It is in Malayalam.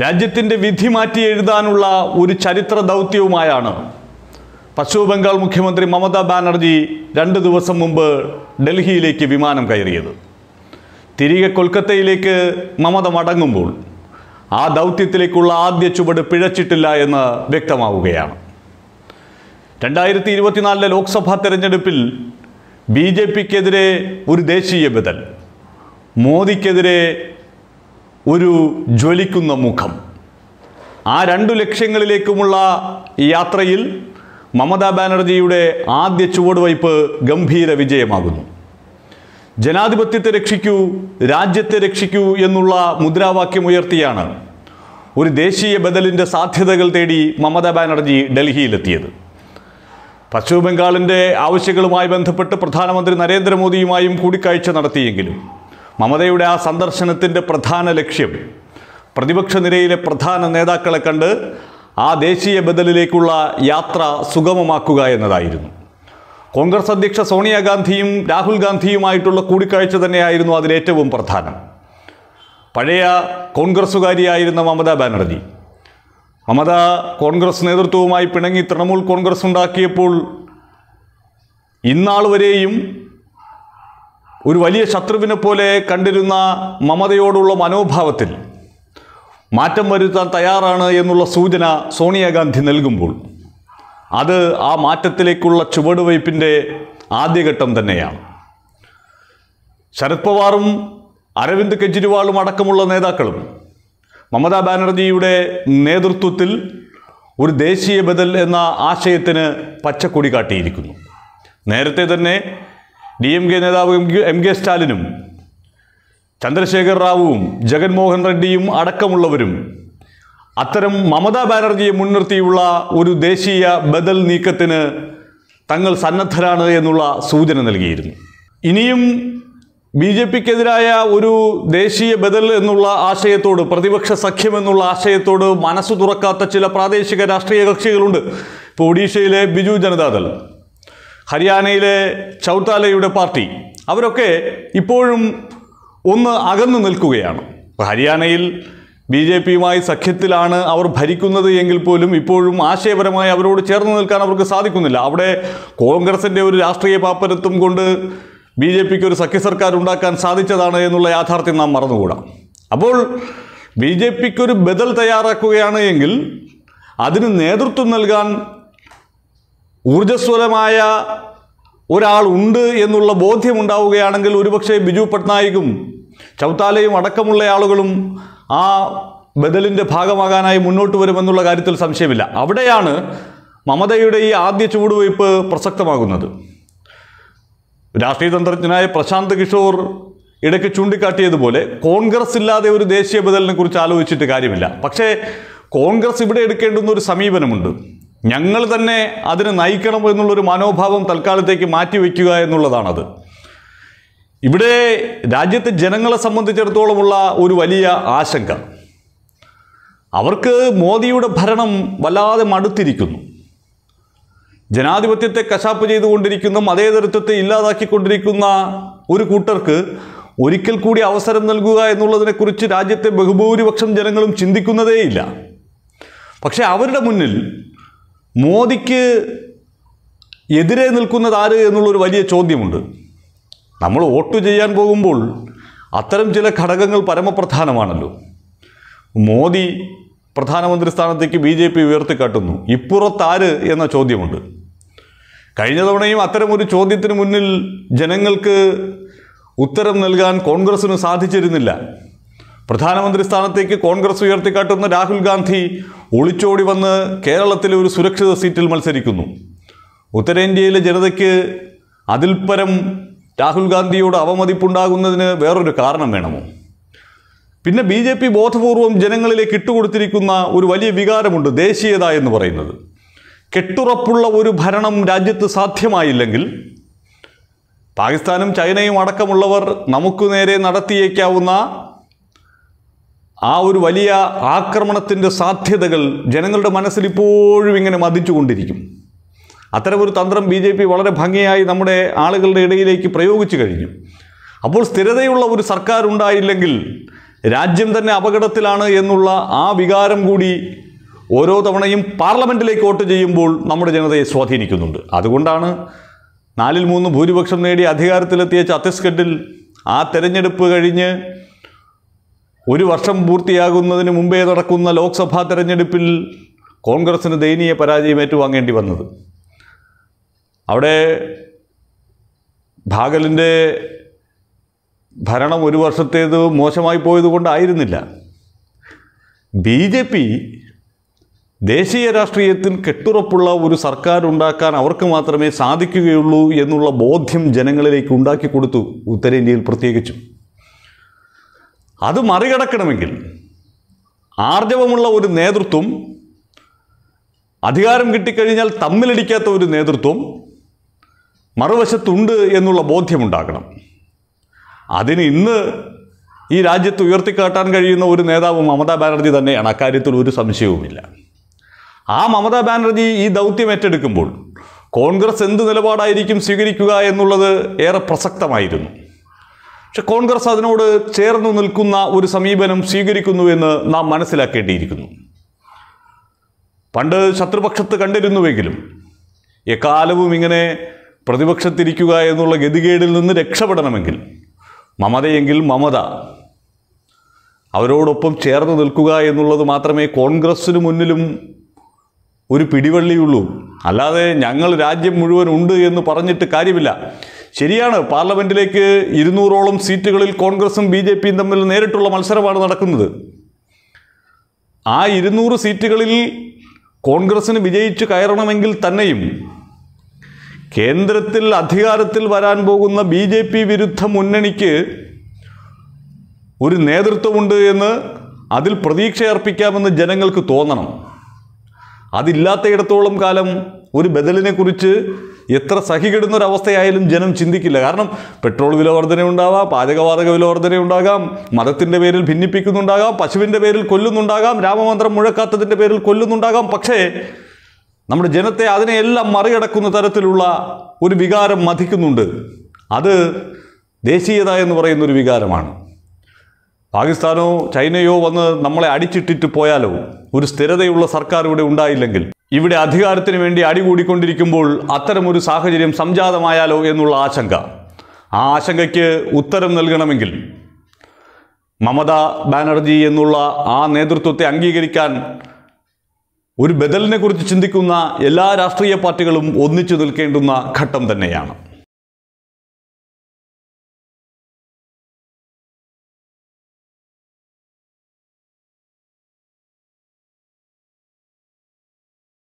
രാജ്യത്തിൻ്റെ വിധി മാറ്റി എഴുതാനുള്ള ഒരു ചരിത്ര ദൗത്യവുമായാണ് പശ്ചിമ ബംഗാൾ മുഖ്യമന്ത്രി മമതാ ബാനർജി രണ്ട് ദിവസം മുമ്പ് ഡൽഹിയിലേക്ക് വിമാനം കയറിയത് തിരികെ കൊൽക്കത്തയിലേക്ക് മമത മടങ്ങുമ്പോൾ ആ ദൗത്യത്തിലേക്കുള്ള ആദ്യ ചുവട് പിഴച്ചിട്ടില്ല എന്ന് വ്യക്തമാവുകയാണ് രണ്ടായിരത്തി ഇരുപത്തിനാലിലെ ലോക്സഭാ തെരഞ്ഞെടുപ്പിൽ ബി ജെ പിക്കെതിരെ ഒരു ദേശീയ ബദൽ മോദിക്കെതിരെ ഒരു ജ്വലിക്കുന്ന മുഖം ആ രണ്ടു ലക്ഷ്യങ്ങളിലേക്കുമുള്ള യാത്രയിൽ മമതാ ബാനർജിയുടെ ആദ്യ ചുവടുവയ്പ് ഗംഭീര വിജയമാകുന്നു ജനാധിപത്യത്തെ രക്ഷിക്കൂ രാജ്യത്തെ രക്ഷിക്കൂ എന്നുള്ള മുദ്രാവാക്യം ഉയർത്തിയാണ് ഒരു ദേശീയ ബദലിൻ്റെ സാധ്യതകൾ തേടി മമതാ ബാനർജി ഡൽഹിയിലെത്തിയത് പശ്ചിമ ബംഗാളിൻ്റെ ആവശ്യങ്ങളുമായി ബന്ധപ്പെട്ട് പ്രധാനമന്ത്രി നരേന്ദ്രമോദിയുമായും കൂടിക്കാഴ്ച നടത്തിയെങ്കിലും മമതയുടെ ആ സന്ദർശനത്തിൻ്റെ പ്രധാന ലക്ഷ്യം പ്രതിപക്ഷ നിരയിലെ പ്രധാന നേതാക്കളെ കണ്ട് ആ ദേശീയ ബദലിലേക്കുള്ള യാത്ര സുഗമമാക്കുക എന്നതായിരുന്നു കോൺഗ്രസ് അധ്യക്ഷ സോണിയാഗാന്ധിയും രാഹുൽ ഗാന്ധിയുമായിട്ടുള്ള കൂടിക്കാഴ്ച തന്നെയായിരുന്നു അതിലേറ്റവും പ്രധാനം പഴയ കോൺഗ്രസ്സുകാരിയായിരുന്ന മമതാ ബാനർജി മമത കോൺഗ്രസ് നേതൃത്വവുമായി പിണങ്ങി തൃണമൂൽ കോൺഗ്രസ് ഉണ്ടാക്കിയപ്പോൾ ഇന്നാൾ വരെയും ഒരു വലിയ ശത്രുവിനെ പോലെ കണ്ടിരുന്ന മമതയോടുള്ള മനോഭാവത്തിൽ മാറ്റം വരുത്താൻ തയ്യാറാണ് എന്നുള്ള സൂചന സോണിയാഗാന്ധി നൽകുമ്പോൾ അത് ആ മാറ്റത്തിലേക്കുള്ള ചുവടുവയ്പ്പിൻ്റെ ആദ്യഘട്ടം തന്നെയാണ് ശരത് പവാറും അരവിന്ദ് കെജ്രിവാളും അടക്കമുള്ള നേതാക്കളും മമതാ ബാനർജിയുടെ നേതൃത്വത്തിൽ ഒരു ദേശീയ ബദൽ എന്ന ആശയത്തിന് പച്ചക്കൊടി കാട്ടിയിരിക്കുന്നു നേരത്തെ തന്നെ ഡി എം കെ നേതാവ് എം കെ സ്റ്റാലിനും ചന്ദ്രശേഖർ റാവുവും ജഗൻമോഹൻ റെഡ്ഡിയും അടക്കമുള്ളവരും അത്തരം മമതാ ബാനർജിയെ മുൻനിർത്തിയുള്ള ഒരു ദേശീയ ബദൽ നീക്കത്തിന് തങ്ങൾ സന്നദ്ധരാണ് എന്നുള്ള സൂചന നൽകിയിരുന്നു ഇനിയും ബി ജെ പിക്കെതിരായ ഒരു ദേശീയ ബദൽ എന്നുള്ള ആശയത്തോട് പ്രതിപക്ഷ സഖ്യം എന്നുള്ള ആശയത്തോട് മനസ്സു തുറക്കാത്ത ചില പ്രാദേശിക രാഷ്ട്രീയ കക്ഷികളുണ്ട് ഇപ്പോൾ ഒഡീഷയിലെ ബിജു ജനതാദൾ ഹരിയാനയിലെ ചൗത്താലയുടെ പാർട്ടി അവരൊക്കെ ഇപ്പോഴും ഒന്ന് അകന്നു നിൽക്കുകയാണ് ഹരിയാനയിൽ ബി ജെ പിയുമായി സഖ്യത്തിലാണ് അവർ ഭരിക്കുന്നത് എങ്കിൽ പോലും ഇപ്പോഴും ആശയപരമായി അവരോട് ചേർന്ന് നിൽക്കാൻ അവർക്ക് സാധിക്കുന്നില്ല അവിടെ കോൺഗ്രസിൻ്റെ ഒരു രാഷ്ട്രീയ പാപ്പരത്വം കൊണ്ട് ബി ജെ പിക്ക് ഒരു സഖ്യ സർക്കാർ ഉണ്ടാക്കാൻ സാധിച്ചതാണ് എന്നുള്ള യാഥാർത്ഥ്യം നാം മറന്നുകൂടാം അപ്പോൾ ബി ജെ ഒരു ബദൽ തയ്യാറാക്കുകയാണ് എങ്കിൽ അതിന് നേതൃത്വം നൽകാൻ ഊർജ്ജസ്വലമായ ഒരാളുണ്ട് എന്നുള്ള ബോധ്യമുണ്ടാവുകയാണെങ്കിൽ ഒരുപക്ഷെ ബിജു പട്നായിക്കും ചൗത്താലയും അടക്കമുള്ള ആളുകളും ആ ബദലിൻ്റെ ഭാഗമാകാനായി മുന്നോട്ട് വരുമെന്നുള്ള കാര്യത്തിൽ സംശയമില്ല അവിടെയാണ് മമതയുടെ ഈ ആദ്യ ചുവടുവയ്പ് പ്രസക്തമാകുന്നത് രാഷ്ട്രീയ തന്ത്രജ്ഞനായ പ്രശാന്ത് കിഷോർ ഇടയ്ക്ക് ചൂണ്ടിക്കാട്ടിയതുപോലെ കോൺഗ്രസ് ഇല്ലാതെ ഒരു ദേശീയ ബദലിനെ കുറിച്ച് ആലോചിച്ചിട്ട് കാര്യമില്ല പക്ഷേ കോൺഗ്രസ് ഇവിടെ എടുക്കേണ്ടുന്ന ഒരു സമീപനമുണ്ട് ഞങ്ങൾ തന്നെ അതിനെ നയിക്കണം എന്നുള്ളൊരു മനോഭാവം തൽക്കാലത്തേക്ക് മാറ്റിവെക്കുക എന്നുള്ളതാണത് ഇവിടെ രാജ്യത്തെ ജനങ്ങളെ സംബന്ധിച്ചിടത്തോളമുള്ള ഒരു വലിയ ആശങ്ക അവർക്ക് മോദിയുടെ ഭരണം വല്ലാതെ മടുത്തിരിക്കുന്നു ജനാധിപത്യത്തെ കശാപ്പ് ചെയ്തുകൊണ്ടിരിക്കുന്ന മതേതരത്വത്തെ ഇല്ലാതാക്കിക്കൊണ്ടിരിക്കുന്ന ഒരു കൂട്ടർക്ക് ഒരിക്കൽ കൂടി അവസരം നൽകുക എന്നുള്ളതിനെക്കുറിച്ച് രാജ്യത്തെ ബഹുഭൂരിപക്ഷം ജനങ്ങളും ചിന്തിക്കുന്നതേയില്ല പക്ഷേ അവരുടെ മുന്നിൽ മോദിക്ക് എതിരെ നിൽക്കുന്നത് ആര് എന്നുള്ളൊരു വലിയ ചോദ്യമുണ്ട് നമ്മൾ വോട്ട് ചെയ്യാൻ പോകുമ്പോൾ അത്തരം ചില ഘടകങ്ങൾ പരമപ്രധാനമാണല്ലോ മോദി പ്രധാനമന്ത്രി സ്ഥാനത്തേക്ക് ബി ജെ പി ഉയർത്തിക്കാട്ടുന്നു ഇപ്പുറത്താര് എന്ന ചോദ്യമുണ്ട് കഴിഞ്ഞ തവണയും അത്തരമൊരു ചോദ്യത്തിന് മുന്നിൽ ജനങ്ങൾക്ക് ഉത്തരം നൽകാൻ കോൺഗ്രസ്സിന് സാധിച്ചിരുന്നില്ല പ്രധാനമന്ത്രി സ്ഥാനത്തേക്ക് കോൺഗ്രസ് ഉയർത്തിക്കാട്ടുന്ന രാഹുൽ ഗാന്ധി ഒളിച്ചോടി വന്ന് കേരളത്തിലെ ഒരു സുരക്ഷിത സീറ്റിൽ മത്സരിക്കുന്നു ഉത്തരേന്ത്യയിലെ ജനതയ്ക്ക് അതിൽപരം രാഹുൽ ഗാന്ധിയോട് അവമതിപ്പുണ്ടാകുന്നതിന് വേറൊരു കാരണം വേണമോ പിന്നെ ബി ജെ പി ബോധപൂർവം ജനങ്ങളിലേക്ക് ഇട്ടുകൊടുത്തിരിക്കുന്ന ഒരു വലിയ വികാരമുണ്ട് ദേശീയത എന്ന് പറയുന്നത് കെട്ടുറപ്പുള്ള ഒരു ഭരണം രാജ്യത്ത് സാധ്യമായില്ലെങ്കിൽ പാകിസ്ഥാനും ചൈനയും അടക്കമുള്ളവർ നമുക്ക് നേരെ നടത്തിയേക്കാവുന്ന ആ ഒരു വലിയ ആക്രമണത്തിൻ്റെ സാധ്യതകൾ ജനങ്ങളുടെ മനസ്സിൽ ഇപ്പോഴും ഇങ്ങനെ മതിച്ചുകൊണ്ടിരിക്കും അത്തരമൊരു തന്ത്രം ബി ജെ പി വളരെ ഭംഗിയായി നമ്മുടെ ആളുകളുടെ ഇടയിലേക്ക് പ്രയോഗിച്ചു കഴിഞ്ഞു അപ്പോൾ സ്ഥിരതയുള്ള ഒരു സർക്കാർ ഉണ്ടായില്ലെങ്കിൽ രാജ്യം തന്നെ അപകടത്തിലാണ് എന്നുള്ള ആ വികാരം കൂടി ഓരോ തവണയും പാർലമെൻറ്റിലേക്ക് വോട്ട് ചെയ്യുമ്പോൾ നമ്മുടെ ജനതയെ സ്വാധീനിക്കുന്നുണ്ട് അതുകൊണ്ടാണ് നാലിൽ മൂന്ന് ഭൂരിപക്ഷം നേടി അധികാരത്തിലെത്തിയ ഛത്തീസ്ഗഡിൽ ആ തെരഞ്ഞെടുപ്പ് കഴിഞ്ഞ് ഒരു വർഷം പൂർത്തിയാകുന്നതിന് മുമ്പേ നടക്കുന്ന ലോക്സഭാ തെരഞ്ഞെടുപ്പിൽ കോൺഗ്രസ്സിന് ദയനീയ പരാജയം ഏറ്റുവാങ്ങേണ്ടി വന്നത് അവിടെ ഭാഗലിൻ്റെ ഭരണം ഒരു വർഷത്തേത് മോശമായി പോയത് കൊണ്ടായിരുന്നില്ല ബി ജെ പി ദേശീയ രാഷ്ട്രീയത്തിൽ കെട്ടുറപ്പുള്ള ഒരു സർക്കാർ ഉണ്ടാക്കാൻ അവർക്ക് മാത്രമേ സാധിക്കുകയുള്ളൂ എന്നുള്ള ബോധ്യം ജനങ്ങളിലേക്ക് ഉണ്ടാക്കി കൊടുത്തു ഉത്തരേന്ത്യയിൽ പ്രത്യേകിച്ചും അത് മറികടക്കണമെങ്കിൽ ആർജവമുള്ള ഒരു നേതൃത്വം അധികാരം കിട്ടിക്കഴിഞ്ഞാൽ തമ്മിലടിക്കാത്ത ഒരു നേതൃത്വം മറുവശത്തുണ്ട് എന്നുള്ള ബോധ്യമുണ്ടാകണം അതിന് ഇന്ന് ഈ രാജ്യത്ത് ഉയർത്തിക്കാട്ടാൻ കഴിയുന്ന ഒരു നേതാവ് മമതാ ബാനർജി തന്നെയാണ് അക്കാര്യത്തിൽ ഒരു സംശയവുമില്ല ആ മമതാ ബാനർജി ഈ ദൗത്യം ഏറ്റെടുക്കുമ്പോൾ കോൺഗ്രസ് എന്ത് നിലപാടായിരിക്കും സ്വീകരിക്കുക എന്നുള്ളത് ഏറെ പ്രസക്തമായിരുന്നു പക്ഷെ കോൺഗ്രസ് അതിനോട് ചേർന്ന് നിൽക്കുന്ന ഒരു സമീപനം സ്വീകരിക്കുന്നു എന്ന് നാം മനസ്സിലാക്കേണ്ടിയിരിക്കുന്നു പണ്ട് ശത്രുപക്ഷത്ത് കണ്ടിരുന്നുവെങ്കിലും എക്കാലവും ഇങ്ങനെ പ്രതിപക്ഷത്തിരിക്കുക എന്നുള്ള ഗതികേടിൽ നിന്ന് രക്ഷപ്പെടണമെങ്കിൽ മമതയെങ്കിൽ മമത അവരോടൊപ്പം ചേർന്ന് നിൽക്കുക എന്നുള്ളത് മാത്രമേ കോൺഗ്രസ്സിന് മുന്നിലും ഒരു പിടിവള്ളിയുള്ളൂ അല്ലാതെ ഞങ്ങൾ രാജ്യം മുഴുവൻ ഉണ്ട് എന്ന് പറഞ്ഞിട്ട് കാര്യമില്ല ശരിയാണ് പാർലമെന്റിലേക്ക് ഇരുന്നൂറോളം സീറ്റുകളിൽ കോൺഗ്രസും ബി ജെ പിയും തമ്മിൽ നേരിട്ടുള്ള മത്സരമാണ് നടക്കുന്നത് ആ ഇരുന്നൂറ് സീറ്റുകളിൽ കോൺഗ്രസ്സിന് വിജയിച്ച് കയറണമെങ്കിൽ തന്നെയും കേന്ദ്രത്തിൽ അധികാരത്തിൽ വരാൻ പോകുന്ന ബി ജെ പി വിരുദ്ധ മുന്നണിക്ക് ഒരു നേതൃത്വമുണ്ട് എന്ന് അതിൽ പ്രതീക്ഷ അർപ്പിക്കാമെന്ന് ജനങ്ങൾക്ക് തോന്നണം അതില്ലാത്തയിടത്തോളം കാലം ഒരു ബദലിനെക്കുറിച്ച് എത്ര സഹികെടുന്ന ഒരു അവസ്ഥയായാലും ജനം ചിന്തിക്കില്ല കാരണം പെട്രോൾ വില വർധനയുണ്ടാവാം പാചകവാതക വില വർധനയുണ്ടാകാം മതത്തിൻ്റെ പേരിൽ ഭിന്നിപ്പിക്കുന്നുണ്ടാകാം പശുവിൻ്റെ പേരിൽ കൊല്ലുന്നുണ്ടാകാം രാമമന്ത്രം മുഴക്കാത്തതിൻ്റെ പേരിൽ കൊല്ലുന്നുണ്ടാകാം പക്ഷേ നമ്മുടെ ജനത്തെ അതിനെയെല്ലാം മറികടക്കുന്ന തരത്തിലുള്ള ഒരു വികാരം മതിക്കുന്നുണ്ട് അത് ദേശീയത എന്ന് പറയുന്ന ഒരു വികാരമാണ് പാകിസ്ഥാനോ ചൈനയോ വന്ന് നമ്മളെ അടിച്ചിട്ടിട്ട് പോയാലോ ഒരു സ്ഥിരതയുള്ള സർക്കാർ ഇവിടെ ഉണ്ടായില്ലെങ്കിൽ ഇവിടെ അധികാരത്തിന് വേണ്ടി അടികൂടിക്കൊണ്ടിരിക്കുമ്പോൾ അത്തരമൊരു സാഹചര്യം സംജാതമായാലോ എന്നുള്ള ആശങ്ക ആ ആശങ്കയ്ക്ക് ഉത്തരം നൽകണമെങ്കിൽ മമതാ ബാനർജി എന്നുള്ള ആ നേതൃത്വത്തെ അംഗീകരിക്കാൻ ഒരു ബദലിനെക്കുറിച്ച് ചിന്തിക്കുന്ന എല്ലാ രാഷ്ട്രീയ പാർട്ടികളും ഒന്നിച്ചു നിൽക്കേണ്ടുന്ന ഘട്ടം തന്നെയാണ്